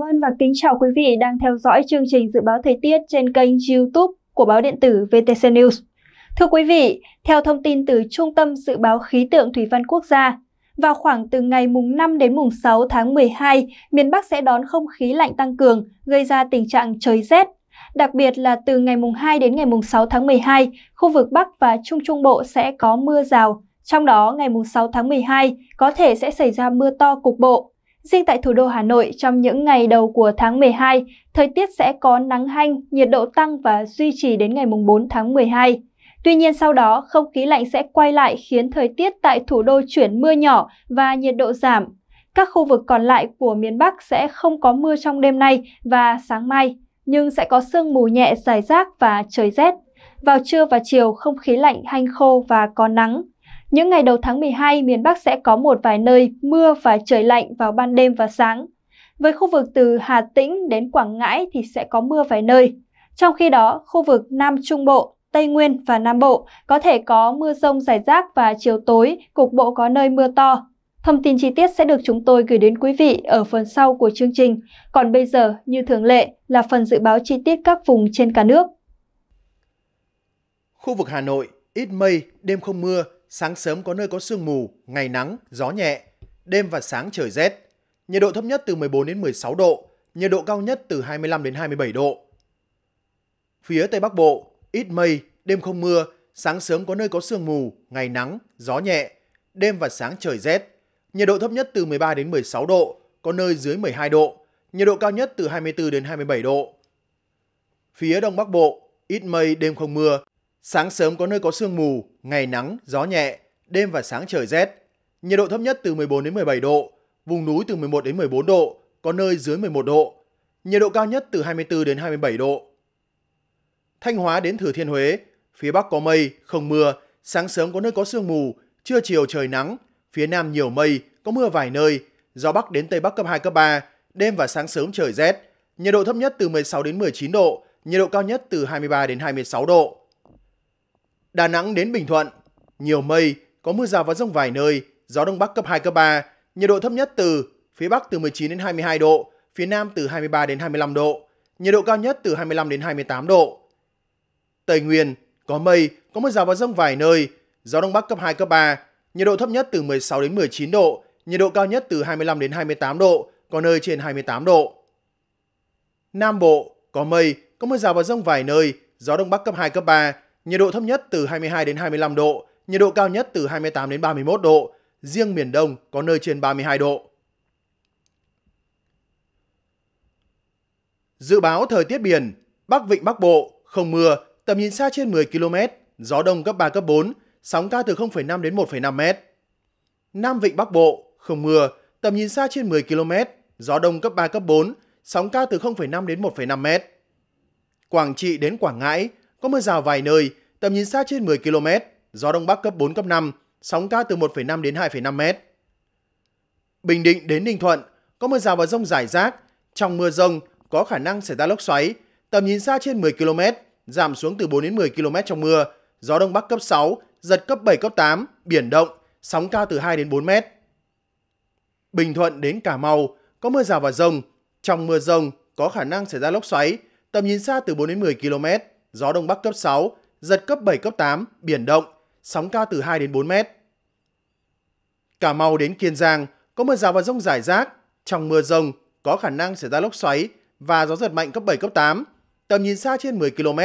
cảm ơn và kính chào quý vị đang theo dõi chương trình dự báo thời tiết trên kênh YouTube của báo điện tử VTC News. Thưa quý vị, theo thông tin từ Trung tâm Dự báo Khí tượng Thủy văn Quốc gia, vào khoảng từ ngày mùng 5 đến mùng 6 tháng 12, miền Bắc sẽ đón không khí lạnh tăng cường, gây ra tình trạng trời rét. Đặc biệt là từ ngày mùng 2 đến ngày mùng 6 tháng 12, khu vực Bắc và Trung Trung Bộ sẽ có mưa rào. Trong đó, ngày mùng 6 tháng 12 có thể sẽ xảy ra mưa to cục bộ. Riêng tại thủ đô Hà Nội, trong những ngày đầu của tháng 12, thời tiết sẽ có nắng hanh, nhiệt độ tăng và duy trì đến ngày 4 tháng 12. Tuy nhiên sau đó, không khí lạnh sẽ quay lại khiến thời tiết tại thủ đô chuyển mưa nhỏ và nhiệt độ giảm. Các khu vực còn lại của miền Bắc sẽ không có mưa trong đêm nay và sáng mai, nhưng sẽ có sương mù nhẹ dài rác và trời rét. Vào trưa và chiều, không khí lạnh hanh khô và có nắng. Những ngày đầu tháng 12, miền Bắc sẽ có một vài nơi mưa và trời lạnh vào ban đêm và sáng. Với khu vực từ Hà Tĩnh đến Quảng Ngãi thì sẽ có mưa vài nơi. Trong khi đó, khu vực Nam Trung Bộ, Tây Nguyên và Nam Bộ có thể có mưa rông rải rác và chiều tối, cục bộ có nơi mưa to. Thông tin chi tiết sẽ được chúng tôi gửi đến quý vị ở phần sau của chương trình. Còn bây giờ, như thường lệ, là phần dự báo chi tiết các vùng trên cả nước. Khu vực Hà Nội, ít mây, đêm không mưa, sáng sớm có nơi có sương mù, ngày nắng, gió nhẹ, đêm và sáng trời rét. Nhiệt độ thấp nhất từ 14 đến 16 độ, nhiệt độ cao nhất từ 25 đến 27 độ. Phía Tây Bắc Bộ, ít mây, đêm không mưa, sáng sớm có nơi có sương mù, ngày nắng, gió nhẹ, đêm và sáng trời rét. Nhiệt độ thấp nhất từ 13 đến 16 độ, có nơi dưới 12 độ, nhiệt độ cao nhất từ 24 đến 27 độ. Phía Đông Bắc Bộ, ít mây, đêm không mưa, Sáng sớm có nơi có sương mù, ngày nắng, gió nhẹ, đêm và sáng trời rét. Nhiệt độ thấp nhất từ 14 đến 17 độ, vùng núi từ 11 đến 14 độ, có nơi dưới 11 độ. Nhiệt độ cao nhất từ 24 đến 27 độ. Thanh Hóa đến Thừa Thiên Huế, phía Bắc có mây, không mưa, sáng sớm có nơi có sương mù, trưa chiều trời nắng, phía Nam nhiều mây, có mưa vài nơi, gió Bắc đến Tây Bắc cấp 2, cấp 3, đêm và sáng sớm trời rét, nhiệt độ thấp nhất từ 16 đến 19 độ, nhiệt độ cao nhất từ 23 đến 26 độ. Đà Nẵng đến Bình Thuận, nhiều mây, có mưa rào và rông vài nơi, gió đông bắc cấp 2 cấp 3, nhiệt độ thấp nhất từ phía bắc từ 19 đến 22 độ, phía nam từ 23 đến 25 độ, nhiệt độ cao nhất từ 25 đến 28 độ. Tây Nguyên có mây, có mưa rào và rông vài nơi, gió đông bắc cấp 2 cấp 3, nhiệt độ thấp nhất từ 16 đến 19 độ, nhiệt độ cao nhất từ 25 đến 28 độ, có nơi trên 28 độ. Nam Bộ có mây, có mưa rào và rông vài nơi, gió đông bắc cấp 2 cấp 3, nhiệt độ thấp nhất từ 22 đến 25 độ, nhiệt độ cao nhất từ 28 đến 31 độ, riêng miền Đông có nơi trên 32 độ. Dự báo thời tiết biển, Bắc Vịnh Bắc Bộ, không mưa, tầm nhìn xa trên 10 km, gió đông cấp 3, cấp 4, sóng cao từ 0,5 đến 1,5 m. Nam Vịnh Bắc Bộ, không mưa, tầm nhìn xa trên 10 km, gió đông cấp 3, cấp 4, sóng cao từ 0,5 đến 1,5 m. Quảng Trị đến Quảng Ngãi, có mưa rào vài nơi, tầm nhìn xa trên 10 km, gió Đông Bắc cấp 4, cấp 5, sóng cao từ 1,5 đến 2,5 mét. Bình Định đến Ninh Thuận có mưa rào và rông rải rác, trong mưa rông có khả năng xảy ra lốc xoáy, tầm nhìn xa trên 10 km, giảm xuống từ 4 đến 10 km trong mưa, gió Đông Bắc cấp 6, giật cấp 7, cấp 8, biển động, sóng cao từ 2 đến 4 mét. Bình Thuận đến Cà Mau có mưa rào và rông, trong mưa rông có khả năng xảy ra lốc xoáy, tầm nhìn xa từ 4 đến 10 km, gió Đông Bắc cấp 6, giật cấp 7, cấp 8, biển động, sóng cao từ 2 đến 4 mét. Cà Mau đến Kiên Giang có mưa rào và rông rải rác, trong mưa rông có khả năng xảy ra lốc xoáy và gió giật mạnh cấp 7, cấp 8, tầm nhìn xa trên 10 km,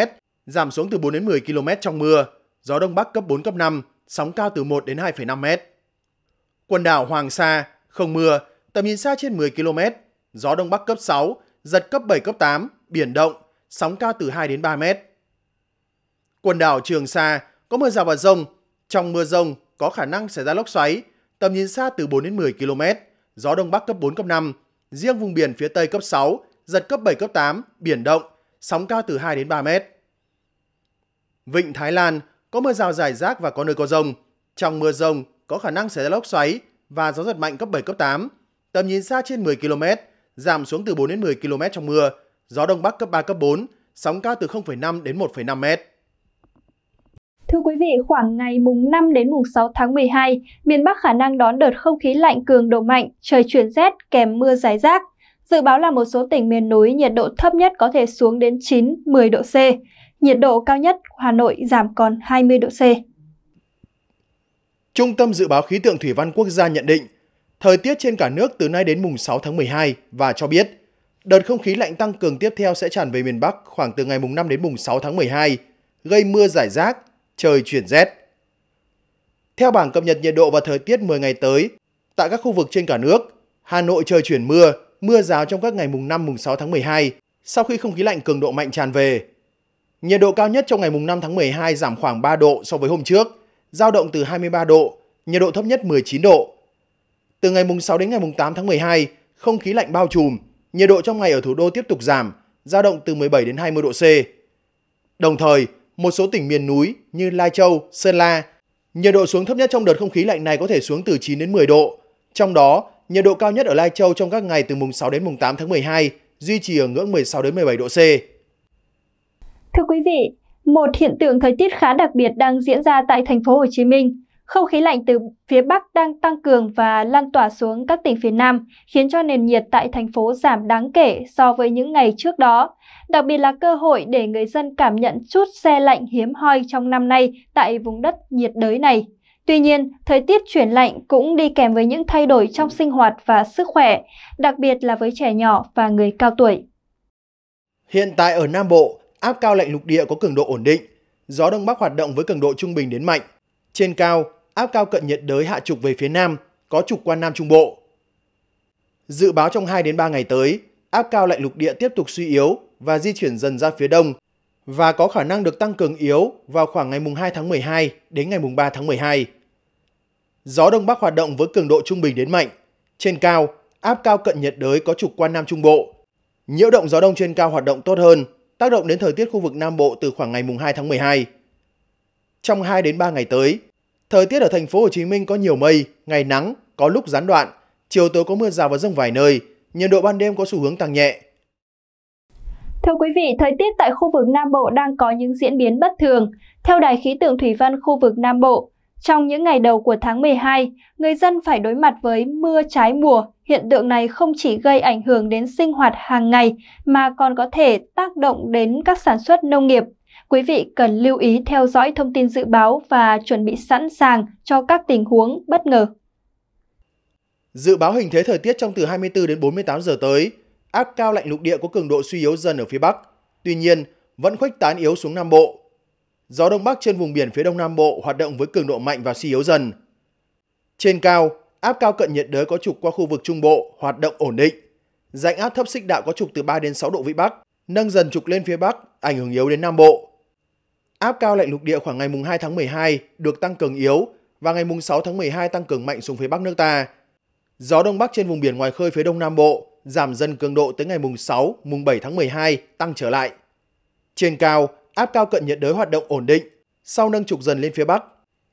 giảm xuống từ 4 đến 10 km trong mưa, gió đông bắc cấp 4, cấp 5, sóng cao từ 1 đến 2,5 mét. Quần đảo Hoàng Sa, không mưa, tầm nhìn xa trên 10 km, gió đông bắc cấp 6, giật cấp 7, cấp 8, biển động, sóng cao từ 2 đến 3 mét. Quần đảo Trường Sa có mưa rào và rông. Trong mưa rông có khả năng xảy ra lốc xoáy, tầm nhìn xa từ 4 đến 10 km, gió Đông Bắc cấp 4, cấp 5. Riêng vùng biển phía Tây cấp 6, giật cấp 7, cấp 8, biển động, sóng cao từ 2 đến 3 mét. Vịnh Thái Lan có mưa rào rải rác và có nơi có rông. Trong mưa rông có khả năng xảy ra lốc xoáy và gió giật mạnh cấp 7, cấp 8. Tầm nhìn xa trên 10 km, giảm xuống từ 4 đến 10 km trong mưa, gió Đông Bắc cấp 3, cấp 4, sóng cao từ 0,5 đến 1,5 mét. Thưa quý vị, khoảng ngày mùng 5 đến mùng 6 tháng 12, miền Bắc khả năng đón đợt không khí lạnh cường độ mạnh, trời chuyển rét kèm mưa rải rác. Dự báo là một số tỉnh miền núi nhiệt độ thấp nhất có thể xuống đến 9-10 độ C. Nhiệt độ cao nhất Hà Nội giảm còn 20 độ C. Trung tâm Dự báo Khí tượng Thủy văn Quốc gia nhận định, thời tiết trên cả nước từ nay đến mùng 6 tháng 12 và cho biết, đợt không khí lạnh tăng cường tiếp theo sẽ tràn về miền Bắc khoảng từ ngày mùng 5 đến mùng 6 tháng 12, gây mưa rải rác, trời chuyển rét. Theo bảng cập nhật nhiệt độ và thời tiết 10 ngày tới, tại các khu vực trên cả nước, Hà Nội trời chuyển mưa, mưa rào trong các ngày mùng 5 mùng 6 tháng 12 sau khi không khí lạnh cường độ mạnh tràn về. Nhiệt độ cao nhất trong ngày mùng 5 tháng 12 giảm khoảng 3 độ so với hôm trước, giao động từ 23 độ, nhiệt độ thấp nhất 19 độ. Từ ngày mùng 6 đến ngày mùng 8 tháng 12, không khí lạnh bao trùm, nhiệt độ trong ngày ở thủ đô tiếp tục giảm, giao động từ 17 đến 20 độ C. Đồng thời, một số tỉnh miền núi như Lai Châu, Sơn La. Nhiệt độ xuống thấp nhất trong đợt không khí lạnh này có thể xuống từ 9 đến 10 độ. Trong đó, nhiệt độ cao nhất ở Lai Châu trong các ngày từ mùng 6 đến mùng 8 tháng 12 duy trì ở ngưỡng 16 đến 17 độ C. Thưa quý vị, một hiện tượng thời tiết khá đặc biệt đang diễn ra tại thành phố Hồ Chí Minh. Không khí lạnh từ phía Bắc đang tăng cường và lan tỏa xuống các tỉnh phía Nam, khiến cho nền nhiệt tại thành phố giảm đáng kể so với những ngày trước đó đặc biệt là cơ hội để người dân cảm nhận chút xe lạnh hiếm hoi trong năm nay tại vùng đất nhiệt đới này. Tuy nhiên, thời tiết chuyển lạnh cũng đi kèm với những thay đổi trong sinh hoạt và sức khỏe, đặc biệt là với trẻ nhỏ và người cao tuổi. Hiện tại ở Nam Bộ, áp cao lạnh lục địa có cường độ ổn định, gió đông bắc hoạt động với cường độ trung bình đến mạnh. Trên cao, áp cao cận nhiệt đới hạ trục về phía nam, có trục qua Nam Trung Bộ. Dự báo trong 2 đến 3 ngày tới, áp cao lạnh lục địa tiếp tục suy yếu và di chuyển dần ra phía đông và có khả năng được tăng cường yếu vào khoảng ngày mùng 2 tháng 12 đến ngày mùng 3 tháng 12. Gió Đông Bắc hoạt động với cường độ trung bình đến mạnh. Trên cao, áp cao cận nhiệt đới có trục qua Nam Trung Bộ. Nhiễu động gió đông trên cao hoạt động tốt hơn, tác động đến thời tiết khu vực Nam Bộ từ khoảng ngày mùng 2 tháng 12. Trong 2 đến 3 ngày tới, thời tiết ở thành phố Hồ Chí Minh có nhiều mây, ngày nắng, có lúc gián đoạn, chiều tối có mưa rào và rông vài nơi, nhiệt độ ban đêm có xu hướng tăng nhẹ, Thưa quý vị, thời tiết tại khu vực Nam Bộ đang có những diễn biến bất thường. Theo Đài khí tượng Thủy văn khu vực Nam Bộ, trong những ngày đầu của tháng 12, người dân phải đối mặt với mưa trái mùa. Hiện tượng này không chỉ gây ảnh hưởng đến sinh hoạt hàng ngày mà còn có thể tác động đến các sản xuất nông nghiệp. Quý vị cần lưu ý theo dõi thông tin dự báo và chuẩn bị sẵn sàng cho các tình huống bất ngờ. Dự báo hình thế thời tiết trong từ 24 đến 48 giờ tới, áp cao lạnh lục địa có cường độ suy yếu dần ở phía Bắc, tuy nhiên vẫn khuếch tán yếu xuống Nam Bộ. Gió Đông Bắc trên vùng biển phía Đông Nam Bộ hoạt động với cường độ mạnh và suy yếu dần. Trên cao, áp cao cận nhiệt đới có trục qua khu vực Trung Bộ hoạt động ổn định. Dạnh áp thấp xích đạo có trục từ 3 đến 6 độ vĩ Bắc, nâng dần trục lên phía Bắc, ảnh hưởng yếu đến Nam Bộ. Áp cao lạnh lục địa khoảng ngày mùng 2 tháng 12 được tăng cường yếu và ngày mùng 6 tháng 12 tăng cường mạnh xuống phía Bắc nước ta. Gió Đông Bắc trên vùng biển ngoài khơi phía Đông Nam Bộ giảm dần cường độ tới ngày mùng 6, mùng 7 tháng 12 tăng trở lại. Trên cao, áp cao cận nhiệt đới hoạt động ổn định, sau nâng trục dần lên phía Bắc.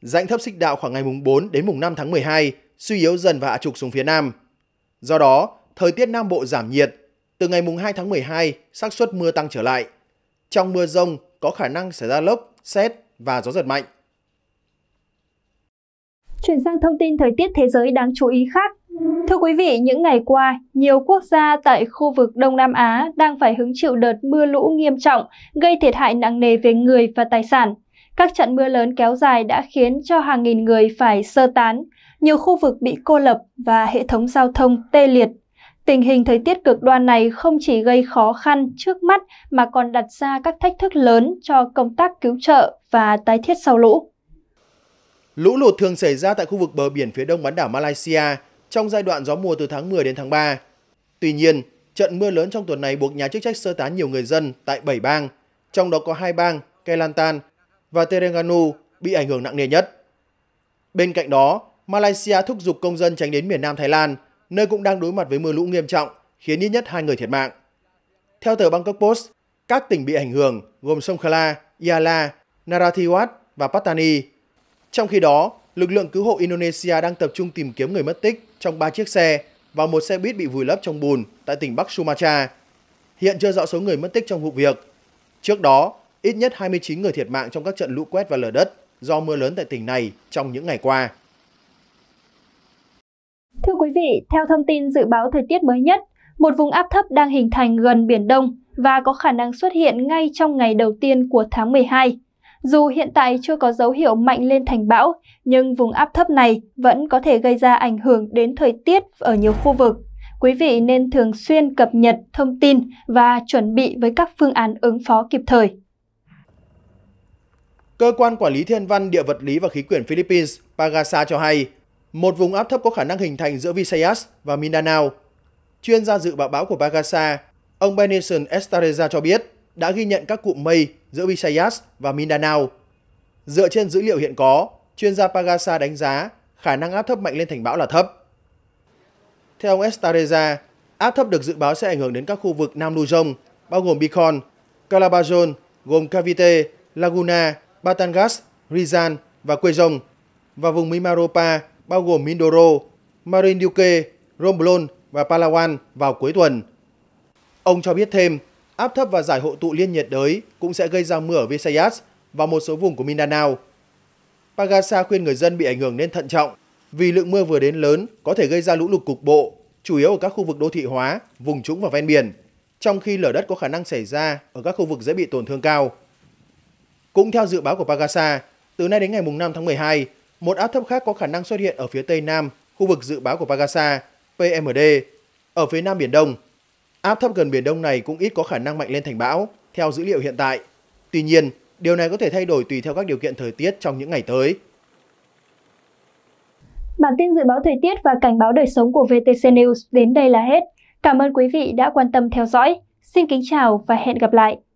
Rãnh thấp xích đạo khoảng ngày mùng 4 đến mùng 5 tháng 12 suy yếu dần và hạ trục xuống phía Nam. Do đó, thời tiết Nam Bộ giảm nhiệt, từ ngày mùng 2 tháng 12 xác suất mưa tăng trở lại. Trong mưa rông có khả năng xảy ra lốc, xét và gió giật mạnh. Chuyển sang thông tin thời tiết thế giới đáng chú ý khác. Thưa quý vị, những ngày qua, nhiều quốc gia tại khu vực Đông Nam Á đang phải hứng chịu đợt mưa lũ nghiêm trọng, gây thiệt hại nặng nề về người và tài sản. Các trận mưa lớn kéo dài đã khiến cho hàng nghìn người phải sơ tán, nhiều khu vực bị cô lập và hệ thống giao thông tê liệt. Tình hình thời tiết cực đoan này không chỉ gây khó khăn trước mắt mà còn đặt ra các thách thức lớn cho công tác cứu trợ và tái thiết sau lũ. Lũ lụt thường xảy ra tại khu vực bờ biển phía đông bán đảo Malaysia, trong giai đoạn gió mùa từ tháng 10 đến tháng 3. Tuy nhiên, trận mưa lớn trong tuần này buộc nhà chức trách sơ tán nhiều người dân tại 7 bang, trong đó có hai bang Kelantan và Terengganu bị ảnh hưởng nặng nề nhất. Bên cạnh đó, Malaysia thúc giục công dân tránh đến miền Nam Thái Lan, nơi cũng đang đối mặt với mưa lũ nghiêm trọng, khiến ít nhất hai người thiệt mạng. Theo tờ Bangkok Post, các tỉnh bị ảnh hưởng gồm Songkhla, Yala, Narathiwat và Pattani. Trong khi đó, lực lượng cứu hộ Indonesia đang tập trung tìm kiếm người mất tích trong 3 chiếc xe và một xe buýt bị vùi lấp trong bùn tại tỉnh Bắc Sumatra. Hiện chưa rõ số người mất tích trong vụ việc. Trước đó, ít nhất 29 người thiệt mạng trong các trận lũ quét và lở đất do mưa lớn tại tỉnh này trong những ngày qua. Thưa quý vị, theo thông tin dự báo thời tiết mới nhất, một vùng áp thấp đang hình thành gần Biển Đông và có khả năng xuất hiện ngay trong ngày đầu tiên của tháng 12. Dù hiện tại chưa có dấu hiệu mạnh lên thành bão, nhưng vùng áp thấp này vẫn có thể gây ra ảnh hưởng đến thời tiết ở nhiều khu vực. Quý vị nên thường xuyên cập nhật thông tin và chuẩn bị với các phương án ứng phó kịp thời. Cơ quan Quản lý Thiên văn Địa vật lý và Khí quyển Philippines Pagasa cho hay, một vùng áp thấp có khả năng hình thành giữa Visayas và Mindanao. Chuyên gia dự báo bão của Pagasa, ông Benison Estareza cho biết, đã ghi nhận các cụm mây giữa Visayas và Mindanao. Dựa trên dữ liệu hiện có, chuyên gia Pagasa đánh giá khả năng áp thấp mạnh lên thành bão là thấp. Theo ông Estareza, áp thấp được dự báo sẽ ảnh hưởng đến các khu vực Nam Luzon, bao gồm Bicol, Calabazon, gồm Cavite, Laguna, Batangas, Rizal và Quezon, và vùng Mimaropa, bao gồm Mindoro, Marinduque, Romblon và Palawan vào cuối tuần. Ông cho biết thêm, áp thấp và giải hội tụ liên nhiệt đới cũng sẽ gây ra mưa ở Visayas và một số vùng của Mindanao. Pagasa khuyên người dân bị ảnh hưởng nên thận trọng vì lượng mưa vừa đến lớn có thể gây ra lũ lụt cục bộ, chủ yếu ở các khu vực đô thị hóa, vùng trũng và ven biển, trong khi lở đất có khả năng xảy ra ở các khu vực dễ bị tổn thương cao. Cũng theo dự báo của Pagasa, từ nay đến ngày 5 tháng 12, một áp thấp khác có khả năng xuất hiện ở phía tây nam, khu vực dự báo của Pagasa, PMD, ở phía nam Biển Đông, Áp thấp gần Biển Đông này cũng ít có khả năng mạnh lên thành bão, theo dữ liệu hiện tại. Tuy nhiên, điều này có thể thay đổi tùy theo các điều kiện thời tiết trong những ngày tới. Bản tin dự báo thời tiết và cảnh báo đời sống của VTC News đến đây là hết. Cảm ơn quý vị đã quan tâm theo dõi. Xin kính chào và hẹn gặp lại!